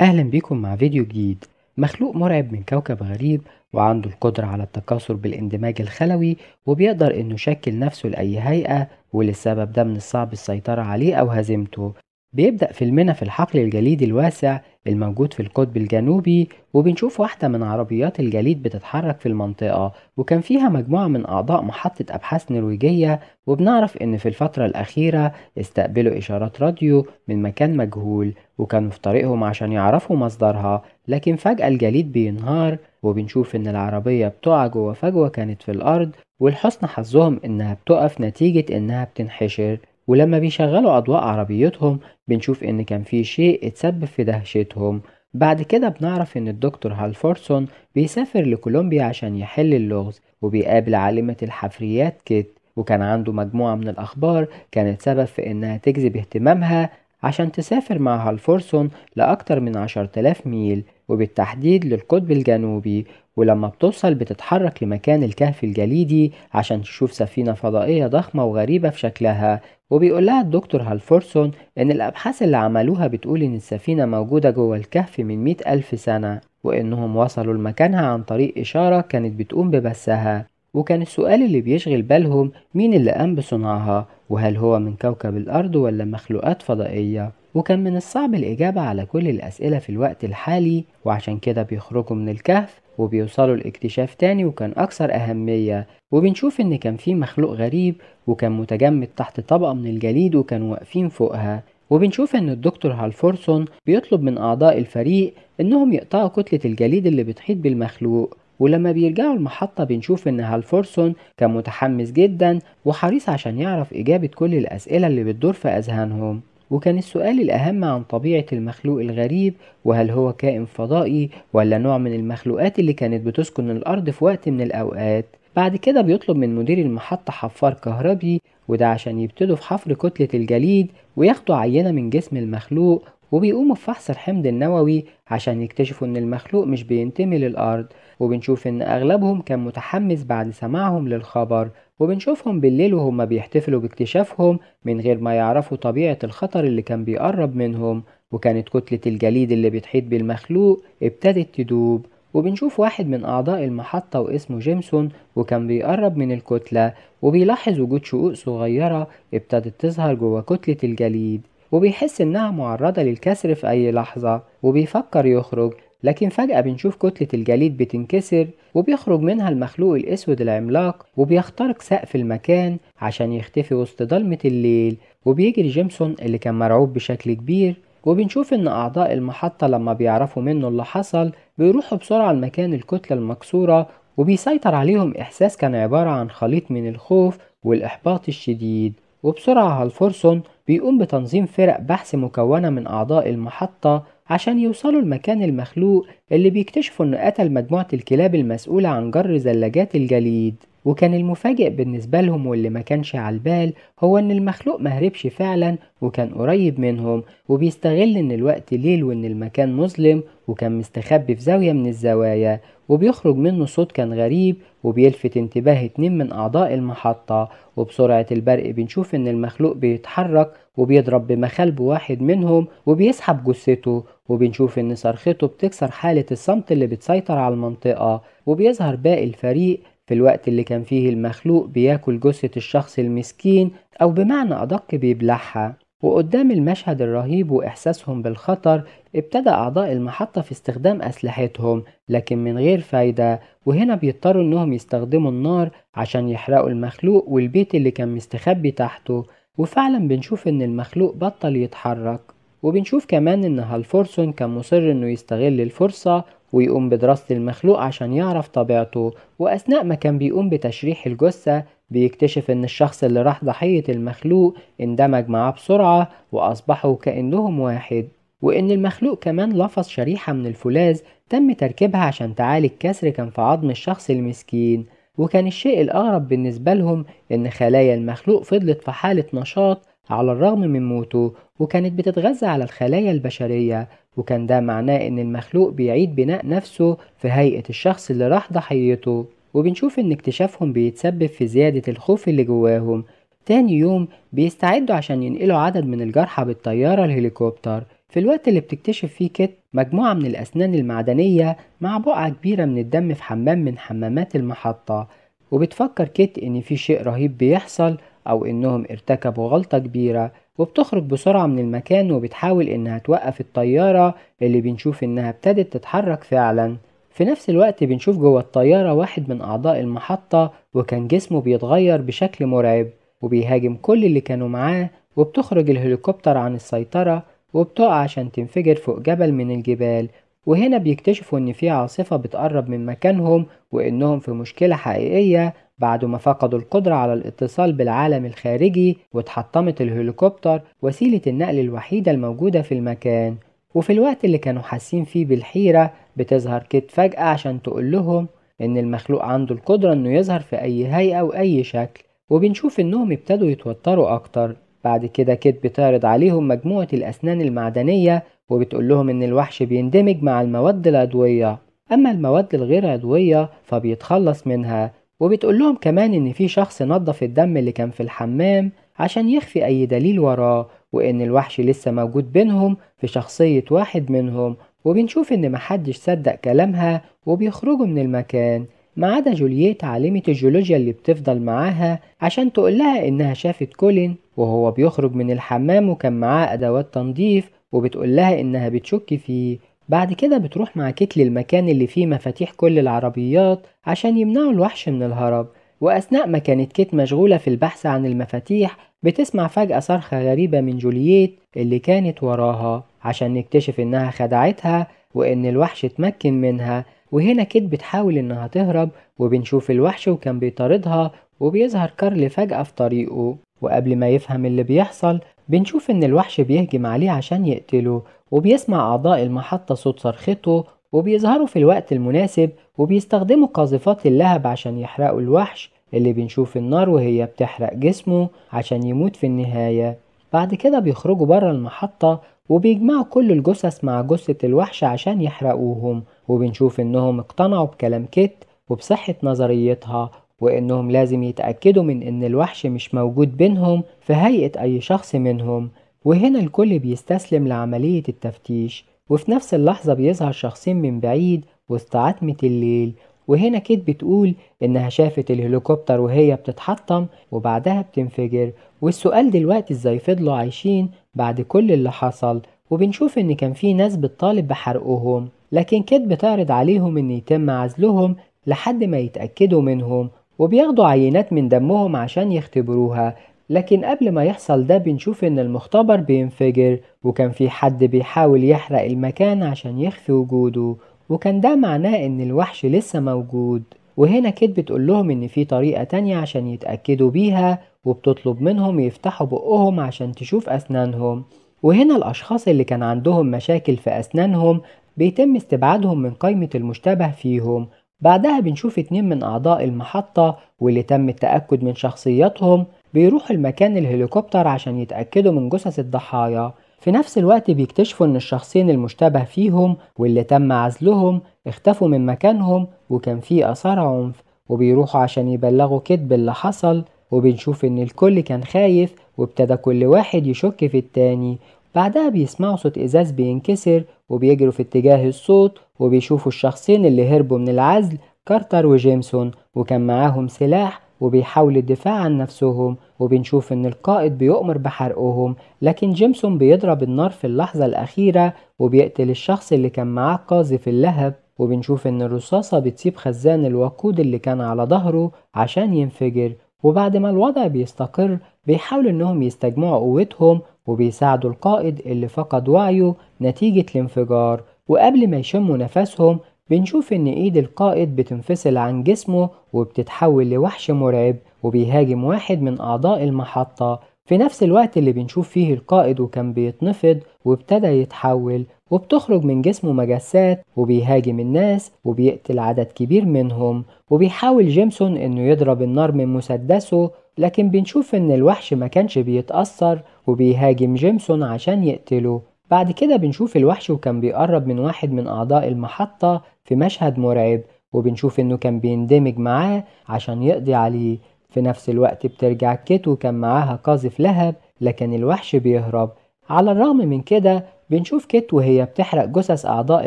أهلا بيكم مع فيديو جديد مخلوق مرعب من كوكب غريب وعنده القدرة على التكاثر بالاندماج الخلوي وبيقدر إنه يشكل نفسه لأي هيئة وللسبب ده من الصعب السيطرة عليه أو هزيمته بيبدأ فيلمنا في الحقل الجليدي الواسع الموجود في القطب الجنوبي وبنشوف واحدة من عربيات الجليد بتتحرك في المنطقة وكان فيها مجموعة من أعضاء محطة أبحاث نرويجية وبنعرف إن في الفترة الأخيرة استقبلوا إشارات راديو من مكان مجهول وكانوا في طريقهم عشان يعرفوا مصدرها لكن فجأة الجليد بينهار وبنشوف إن العربية بتقع جوه فجوة كانت في الأرض ولحسن حظهم إنها بتقف نتيجة إنها بتنحشر ولما بيشغلوا أضواء عربيتهم بنشوف إن كان في شيء اتسبب في دهشتهم بعد كده بنعرف إن الدكتور هالفورسون بيسافر لكولومبيا عشان يحل اللغز وبيقابل عالمة الحفريات كيت وكان عنده مجموعة من الأخبار كانت سبب في إنها تجذب اهتمامها عشان تسافر مع هالفورسون لأكتر من عشرة آلاف ميل وبالتحديد للقطب الجنوبي ولما بتوصل بتتحرك لمكان الكهف الجليدي عشان تشوف سفينة فضائية ضخمة وغريبة في شكلها وبيقول لها الدكتور هالفورسون إن الأبحاث اللي عملوها بتقول إن السفينة موجودة جوه الكهف من مئة ألف سنة وإنهم وصلوا لمكانها عن طريق إشارة كانت بتقوم ببثها وكان السؤال اللي بيشغل بالهم مين اللي قام بصنعها وهل هو من كوكب الأرض ولا مخلوقات فضائية وكان من الصعب الإجابة على كل الأسئلة في الوقت الحالي وعشان كده بيخرجوا من الكهف وبيوصلوا لاكتشاف تاني وكان أكثر أهمية وبنشوف إن كان في مخلوق غريب وكان متجمد تحت طبقة من الجليد وكانوا واقفين فوقها وبنشوف إن الدكتور هالفورسون بيطلب من أعضاء الفريق إنهم يقطعوا كتلة الجليد اللي بتحيط بالمخلوق ولما بيرجعوا المحطة بنشوف إن هالفورسون كان متحمس جدا وحريص عشان يعرف إجابة كل الأسئلة اللي بتدور في أذهانهم وكان السؤال الأهم عن طبيعة المخلوق الغريب وهل هو كائن فضائي ولا نوع من المخلوقات اللي كانت بتسكن الأرض في وقت من الأوقات بعد كده بيطلب من مدير المحطة حفار كهربي وده عشان يبتدوا في حفر كتلة الجليد وياخدوا عينة من جسم المخلوق وبيقوموا بفحص الحمض النووي عشان يكتشفوا ان المخلوق مش بينتمي للأرض وبنشوف ان أغلبهم كان متحمس بعد سماعهم للخبر وبنشوفهم بالليل وهم بيحتفلوا باكتشافهم من غير ما يعرفوا طبيعة الخطر اللي كان بيقرب منهم وكانت كتلة الجليد اللي بتحيط بالمخلوق ابتدت تدوب وبنشوف واحد من أعضاء المحطة واسمه جيمسون وكان بيقرب من الكتلة وبيلاحظ وجود شقوق صغيرة ابتدت تظهر جوه كتلة الجليد وبيحس إنها معرضة للكسر في أي لحظة وبيفكر يخرج لكن فجأة بنشوف كتلة الجليد بتنكسر وبيخرج منها المخلوق الأسود العملاق وبيخترق سقف المكان عشان يختفي وسط ضلمة الليل وبيجري جيمسون اللي كان مرعوب بشكل كبير وبنشوف إن أعضاء المحطة لما بيعرفوا منه اللي حصل بيروحوا بسرعة لمكان الكتلة المكسورة وبيسيطر عليهم إحساس كان عبارة عن خليط من الخوف والإحباط الشديد وبسرعة هالفورسون بيقوم بتنظيم فرق بحث مكونة من أعضاء المحطة عشان يوصلوا المكان المخلوق اللي بيكتشفوا انه قتل مجموعة الكلاب المسؤولة عن جر زلاجات الجليد وكان المفاجئ بالنسبة لهم واللي ما كانش على البال هو إن المخلوق مهربش فعلا وكان قريب منهم وبيستغل إن الوقت ليل وإن المكان مظلم وكان مستخبي في زاوية من الزوايا وبيخرج منه صوت كان غريب وبيلفت انتباه اتنين من أعضاء المحطة وبسرعة البرق بنشوف إن المخلوق بيتحرك وبيضرب بمخالب واحد منهم وبيسحب جثته وبنشوف إن صرخته بتكسر حالة الصمت اللي بتسيطر على المنطقة وبيظهر باقي الفريق في الوقت اللي كان فيه المخلوق بياكل جثة الشخص المسكين أو بمعنى أدق بيبلعها وقدام المشهد الرهيب وإحساسهم بالخطر ابتدى أعضاء المحطة في استخدام أسلحتهم لكن من غير فايدة وهنا بيضطروا إنهم يستخدموا النار عشان يحرقوا المخلوق والبيت اللي كان مستخبي تحته وفعلا بنشوف إن المخلوق بطل يتحرك وبنشوف كمان إن هالفورسون كان مصر إنه يستغل الفرصة ويقوم بدراسة المخلوق عشان يعرف طبيعته وأثناء ما كان بيقوم بتشريح الجثة بيكتشف إن الشخص اللي راح ضحية المخلوق اندمج معاه بسرعة وأصبحوا كأنهم واحد وإن المخلوق كمان لفظ شريحة من الفولاذ تم تركيبها عشان تعالج كسر كان في عظم الشخص المسكين وكان الشيء الأغرب بالنسبة لهم إن خلايا المخلوق فضلت في حالة نشاط على الرغم من موته وكانت بتتغذى على الخلايا البشرية وكان ده معناه إن المخلوق بيعيد بناء نفسه في هيئة الشخص اللي راح ضحيته وبنشوف إن اكتشافهم بيتسبب في زيادة الخوف اللي جواهم تاني يوم بيستعدوا عشان ينقلوا عدد من الجرحى بالطيارة الهليكوبتر في الوقت اللي بتكتشف فيه كت مجموعة من الأسنان المعدنية مع بقعة كبيرة من الدم في حمام من حمامات المحطة وبتفكر كيت إن في شيء رهيب بيحصل أو إنهم ارتكبوا غلطة كبيرة وبتخرج بسرعة من المكان وبتحاول إنها توقف الطيارة اللي بنشوف إنها ابتدت تتحرك فعلا في نفس الوقت بنشوف جوه الطيارة واحد من أعضاء المحطة وكان جسمه بيتغير بشكل مرعب وبيهاجم كل اللي كانوا معاه وبتخرج الهليكوبتر عن السيطرة وبتقع عشان تنفجر فوق جبل من الجبال وهنا بيكتشفوا إن في عاصفة بتقرب من مكانهم وإنهم في مشكلة حقيقية بعد ما فقدوا القدرة على الاتصال بالعالم الخارجي واتحطمت الهليكوبتر وسيلة النقل الوحيدة الموجودة في المكان وفي الوقت اللي كانوا حاسين فيه بالحيرة بتظهر كيت فجأة عشان تقول لهم إن المخلوق عنده القدرة إنه يظهر في أي هيئة وأي شكل وبنشوف إنهم ابتدوا يتوتروا أكتر بعد كده كيت بتعرض عليهم مجموعة الأسنان المعدنية وبتقول لهم إن الوحش بيندمج مع المواد العضوية أما المواد الغير عضوية فبيتخلص منها وبتقول لهم كمان إن في شخص نظف الدم اللي كان في الحمام عشان يخفي أي دليل وراه وإن الوحش لسه موجود بينهم في شخصية واحد منهم وبنشوف إن محدش صدق كلامها وبيخرجوا من المكان ما عدا جولييت عالمة الجيولوجيا اللي بتفضل معاها عشان تقول لها إنها شافت كولين وهو بيخرج من الحمام وكان معاه أدوات تنظيف وبتقول لها إنها بتشك فيه بعد كده بتروح مع كيت للمكان اللي فيه مفاتيح كل العربيات عشان يمنعوا الوحش من الهرب وأثناء ما كانت كيت مشغولة في البحث عن المفاتيح بتسمع فجأة صرخة غريبة من جولييت اللي كانت وراها عشان نكتشف إنها خدعتها وإن الوحش اتمكن منها وهنا كيت بتحاول إنها تهرب وبنشوف الوحش وكان بيطاردها وبيظهر كارل فجأة في طريقه وقبل ما يفهم اللي بيحصل بنشوف إن الوحش بيهجم عليه عشان يقتله وبيسمع أعضاء المحطة صوت صرخته وبيظهروا في الوقت المناسب وبيستخدموا قاذفات اللهب عشان يحرقوا الوحش اللي بنشوف النار وهي بتحرق جسمه عشان يموت في النهاية بعد كده بيخرجوا بره المحطة وبيجمعوا كل الجثث مع جثة الوحش عشان يحرقوهم وبنشوف انهم اقتنعوا بكلام كيت وبصحة نظريتها وانهم لازم يتأكدوا من ان الوحش مش موجود بينهم في هيئة اي شخص منهم وهنا الكل بيستسلم لعملية التفتيش وفي نفس اللحظة بيظهر شخصين من بعيد وسط عتمة الليل وهنا كيت بتقول إنها شافت الهليكوبتر وهي بتتحطم وبعدها بتنفجر والسؤال دلوقتي إزاي فضلوا عايشين بعد كل اللي حصل وبنشوف إن كان في ناس بتطالب بحرقهم لكن كيت بتعرض عليهم إن يتم عزلهم لحد ما يتأكدوا منهم وبياخدوا عينات من دمهم عشان يختبروها لكن قبل ما يحصل ده بنشوف ان المختبر بينفجر وكان في حد بيحاول يحرق المكان عشان يخفي وجوده وكان ده معناه ان الوحش لسه موجود وهنا كيت بتقول لهم ان في طريقة تانية عشان يتأكدوا بيها وبتطلب منهم يفتحوا بقهم عشان تشوف أسنانهم وهنا الأشخاص اللي كان عندهم مشاكل في أسنانهم بيتم استبعادهم من قائمة المشتبه فيهم بعدها بنشوف اتنين من أعضاء المحطة واللي تم التأكد من شخصياتهم بيروحوا المكان الهليكوبتر عشان يتأكدوا من جثث الضحايا في نفس الوقت بيكتشفوا ان الشخصين المشتبه فيهم واللي تم عزلهم اختفوا من مكانهم وكان في اثار عنف وبيروحوا عشان يبلغوا كذب اللي حصل وبنشوف ان الكل كان خايف وابتدى كل واحد يشك في التاني بعدها بيسمعوا صوت ازاز بينكسر وبيجروا في اتجاه الصوت وبيشوفوا الشخصين اللي هربوا من العزل كارتر وجيمسون وكان معاهم سلاح وبيحاولوا الدفاع عن نفسهم وبنشوف ان القائد بيؤمر بحرقهم لكن جيمسون بيضرب النار في اللحظة الأخيرة وبيقتل الشخص اللي كان معاه قاذف اللهب وبنشوف ان الرصاصة بتسيب خزان الوقود اللي كان على ظهره عشان ينفجر وبعد ما الوضع بيستقر بيحاولوا انهم يستجمعوا قوتهم وبيساعدوا القائد اللي فقد وعيه نتيجة الانفجار وقبل ما يشموا نفسهم بنشوف إن إيد القائد بتنفصل عن جسمه وبتتحول لوحش مرعب وبيهاجم واحد من أعضاء المحطة في نفس الوقت اللي بنشوف فيه القائد وكان بيتنفض وابتدى يتحول وبتخرج من جسمه مجسات وبيهاجم الناس وبيقتل عدد كبير منهم وبيحاول جيمسون إنه يضرب النار من مسدسه لكن بنشوف إن الوحش ما كانش بيتأثر وبيهاجم جيمسون عشان يقتله بعد كده بنشوف الوحش وكان بيقرب من واحد من أعضاء المحطة في مشهد مرعب وبنشوف انه كان بيندمج معاه عشان يقضي عليه في نفس الوقت بترجع كيتو كان معاها قاذف لهب لكن الوحش بيهرب على الرغم من كده بنشوف كيت وهي بتحرق جثث أعضاء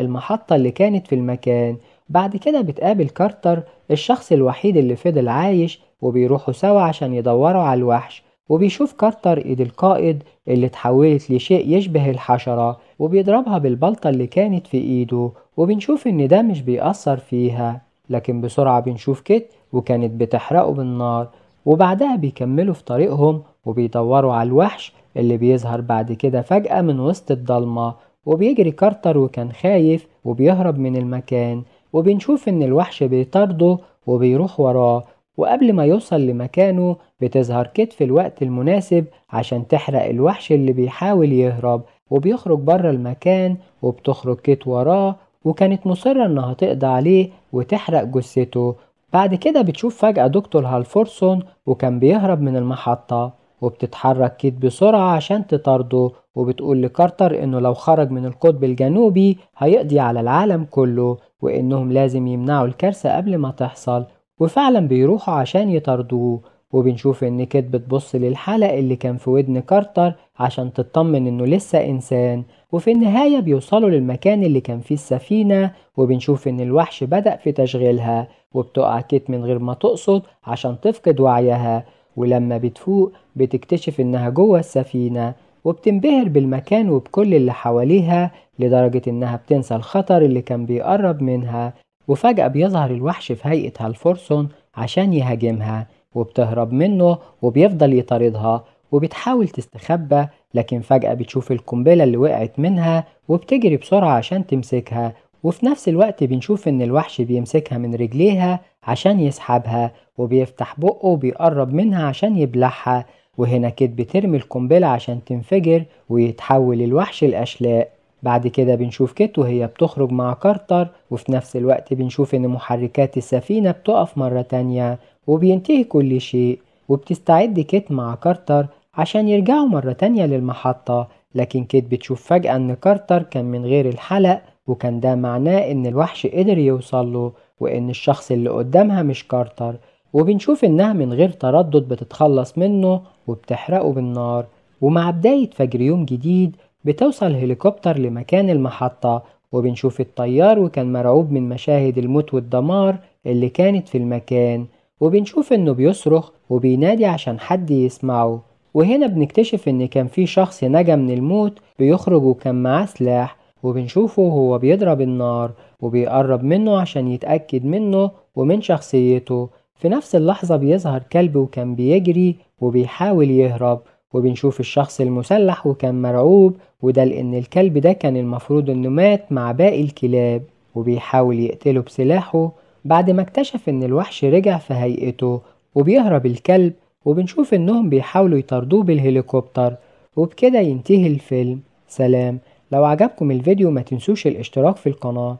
المحطة اللي كانت في المكان بعد كده بتقابل كارتر الشخص الوحيد اللي فضل عايش وبيروحوا سوا عشان يدوروا على الوحش وبيشوف كارتر ايد القائد اللي اتحولت لشيء يشبه الحشرة وبيضربها بالبلطة اللي كانت في ايده وبنشوف ان ده مش بيأثر فيها لكن بسرعة بنشوف كيت وكانت بتحرقه بالنار وبعدها بيكملوا في طريقهم وبيدوروا على الوحش اللي بيظهر بعد كده فجأة من وسط الضلمة وبيجري كارتر وكان خايف وبيهرب من المكان وبنشوف ان الوحش بيطارده وبيروح وراه وقبل ما يوصل لمكانه بتظهر كيت في الوقت المناسب عشان تحرق الوحش اللي بيحاول يهرب وبيخرج بره المكان وبتخرج كيت وراه وكانت مصرة إنها تقضي عليه وتحرق جثته بعد كده بتشوف فجأة دكتور هالفورسون وكان بيهرب من المحطة وبتتحرك كيت بسرعة عشان تطارده وبتقول لكارتر إنه لو خرج من القطب الجنوبي هيقضي على العالم كله وإنهم لازم يمنعوا الكارثة قبل ما تحصل وفعلا بيروحوا عشان يطاردوه وبنشوف إن كيت بتبص للحلق اللي كان في ودن كارتر عشان تطمن إنه لسه إنسان وفي النهاية بيوصلوا للمكان اللي كان فيه السفينة وبنشوف إن الوحش بدأ في تشغيلها وبتقع كيت من غير ما تقصد عشان تفقد وعيها ولما بتفوق بتكتشف إنها جوه السفينة وبتنبهر بالمكان وبكل اللي حواليها لدرجة إنها بتنسى الخطر اللي كان بيقرب منها وفجأة بيظهر الوحش في هيئة هالفورسون عشان يهاجمها وبتهرب منه وبيفضل يطاردها وبتحاول تستخبى لكن فجأة بتشوف القنبلة اللي وقعت منها وبتجري بسرعة عشان تمسكها وفي نفس الوقت بنشوف إن الوحش بيمسكها من رجليها عشان يسحبها وبيفتح بقه وبيقرب منها عشان يبلعها وهنا كيت بترمي القنبلة عشان تنفجر ويتحول الوحش لأشلاء بعد كده بنشوف كيت وهي بتخرج مع كارتر وفي نفس الوقت بنشوف إن محركات السفينة بتقف مرة تانية وبينتهي كل شيء وبتستعد كيت مع كارتر عشان يرجعوا مرة تانية للمحطة لكن كيت بتشوف فجأة إن كارتر كان من غير الحلق وكان ده معناه إن الوحش قدر يوصله وإن الشخص اللي قدامها مش كارتر وبنشوف إنها من غير تردد بتتخلص منه وبتحرقه بالنار ومع بداية فجر يوم جديد بتوصل هليكوبتر لمكان المحطة وبنشوف الطيار وكان مرعوب من مشاهد الموت والدمار اللي كانت في المكان وبنشوف إنه بيصرخ وبينادي عشان حد يسمعه وهنا بنكتشف ان كان في شخص نجا من الموت بيخرج وكان معاه سلاح وبنشوفه وهو بيضرب النار وبيقرب منه عشان يتأكد منه ومن شخصيته في نفس اللحظة بيظهر كلب وكان بيجري وبيحاول يهرب وبنشوف الشخص المسلح وكان مرعوب وده لأن الكلب ده كان المفروض إنه مات مع باقي الكلاب وبيحاول يقتله بسلاحه بعد ما اكتشف إن الوحش رجع في هيئته وبيهرب الكلب وبنشوف انهم بيحاولوا يطاردوه بالهليكوبتر وبكده ينتهي الفيلم سلام لو عجبكم الفيديو ما تنسوش الاشتراك في القناة